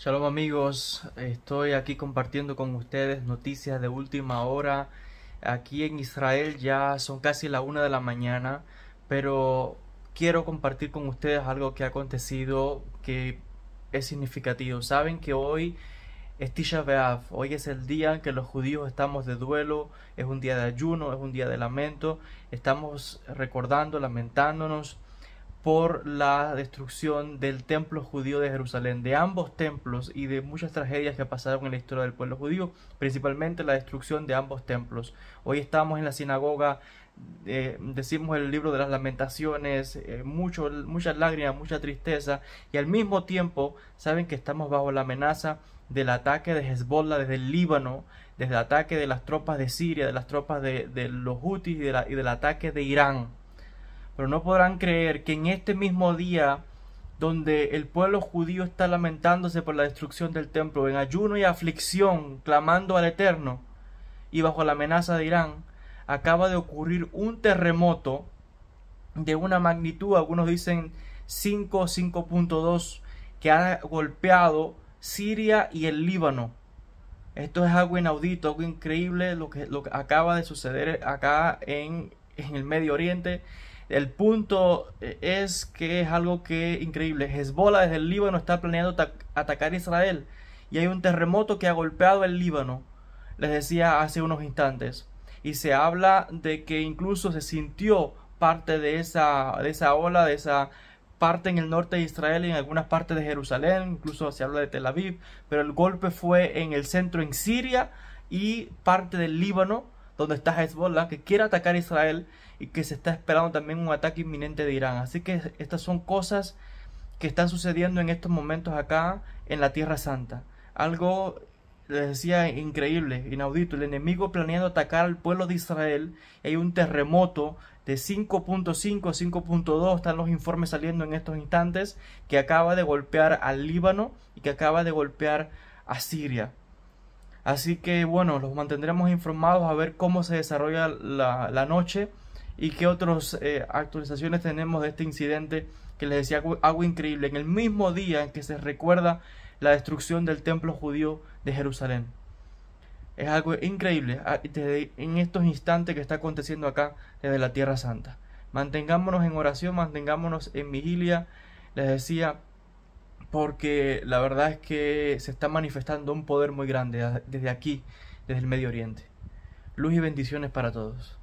Shalom amigos, estoy aquí compartiendo con ustedes noticias de última hora. Aquí en Israel ya son casi la una de la mañana, pero quiero compartir con ustedes algo que ha acontecido que es significativo. Saben que hoy es Tisha B'Av, hoy es el día en que los judíos estamos de duelo, es un día de ayuno, es un día de lamento, estamos recordando, lamentándonos por la destrucción del templo judío de Jerusalén, de ambos templos y de muchas tragedias que pasaron en la historia del pueblo judío, principalmente la destrucción de ambos templos. Hoy estamos en la sinagoga, eh, decimos el libro de las lamentaciones, eh, mucho, muchas lágrimas, mucha tristeza, y al mismo tiempo saben que estamos bajo la amenaza del ataque de Hezbollah desde el Líbano, desde el ataque de las tropas de Siria, de las tropas de, los Houthis y del ataque de Irán pero no podrán creer que en este mismo día donde el pueblo judío está lamentándose por la destrucción del templo, en ayuno y aflicción, clamando al Eterno, y bajo la amenaza de Irán, acaba de ocurrir un terremoto de una magnitud, algunos dicen 5, 5.2, que ha golpeado Siria y el Líbano. Esto es algo inaudito, algo increíble lo que, lo que acaba de suceder acá en, en el Medio Oriente el punto eh, es que es algo que es increíble. Hezbollah desde el Líbano está planeando atacar Israel y hay un terremoto que ha golpeado el Líbano, les decía hace unos instantes. Y se habla de que incluso se sintió parte de esa, de esa ola, de esa parte en el norte de Israel y en algunas partes de Jerusalén, incluso se habla de Tel Aviv, pero el golpe fue en el centro en Siria y parte del Líbano donde está Hezbollah, que quiere atacar a Israel y que se está esperando también un ataque inminente de Irán. Así que estas son cosas que están sucediendo en estos momentos acá en la Tierra Santa. Algo, les decía, increíble, inaudito. El enemigo planeando atacar al pueblo de Israel. Hay un terremoto de 5.5, 5.2, están los informes saliendo en estos instantes, que acaba de golpear al Líbano y que acaba de golpear a Siria. Así que bueno, los mantendremos informados a ver cómo se desarrolla la, noche y qué otras eh, actualizaciones tenemos de este incidente que les decía algo increíble, en el mismo día en que se recuerda la destrucción del templo judío de Jerusalén. Es algo increíble ah, en estos instantes que está aconteciendo acá desde la Tierra Santa. Mantengámonos en oración, mantengámonos en vigilia. Les decía, porque la verdad es que se está manifestando un poder muy grande desde aquí, desde el Medio Oriente. Luz y bendiciones para todos.